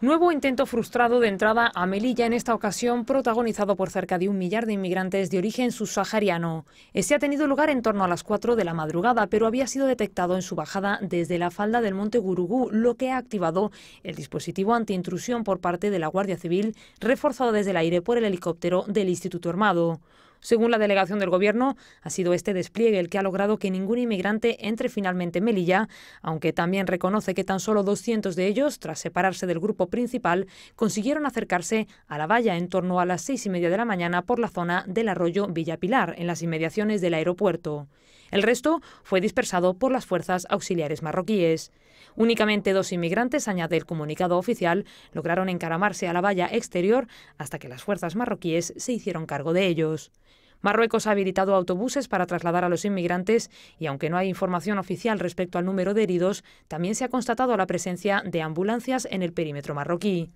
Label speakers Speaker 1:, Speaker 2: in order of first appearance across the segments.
Speaker 1: Nuevo intento frustrado de entrada a Melilla, en esta ocasión protagonizado por cerca de un millar de inmigrantes de origen subsahariano. Este ha tenido lugar en torno a las 4 de la madrugada, pero había sido detectado en su bajada desde la falda del monte Gurugú, lo que ha activado el dispositivo antiintrusión por parte de la Guardia Civil, reforzado desde el aire por el helicóptero del Instituto Armado. Según la delegación del Gobierno, ha sido este despliegue el que ha logrado que ningún inmigrante entre finalmente en Melilla, aunque también reconoce que tan solo 200 de ellos, tras separarse del grupo principal, consiguieron acercarse a la valla en torno a las seis y media de la mañana por la zona del arroyo Villapilar, en las inmediaciones del aeropuerto. El resto fue dispersado por las fuerzas auxiliares marroquíes. Únicamente dos inmigrantes, añade el comunicado oficial, lograron encaramarse a la valla exterior hasta que las fuerzas marroquíes se hicieron cargo de ellos. Marruecos ha habilitado autobuses para trasladar a los inmigrantes y aunque no hay información oficial respecto al número de heridos, también se ha constatado la presencia de ambulancias en el perímetro marroquí.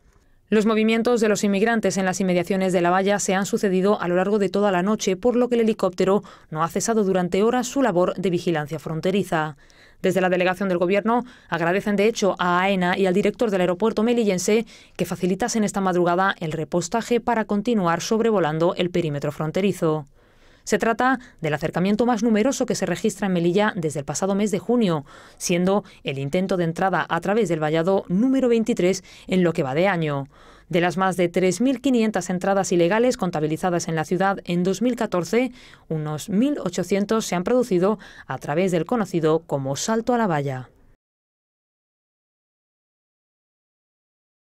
Speaker 1: Los movimientos de los inmigrantes en las inmediaciones de la valla se han sucedido a lo largo de toda la noche, por lo que el helicóptero no ha cesado durante horas su labor de vigilancia fronteriza. Desde la delegación del Gobierno agradecen de hecho a AENA y al director del aeropuerto melillense que facilitasen esta madrugada el repostaje para continuar sobrevolando el perímetro fronterizo. Se trata del acercamiento más numeroso que se registra en Melilla desde el pasado mes de junio, siendo el intento de entrada a través del vallado número 23 en lo que va de año. De las más de 3.500 entradas ilegales contabilizadas en la ciudad en 2014, unos 1.800 se han producido a través del conocido como Salto a la Valla.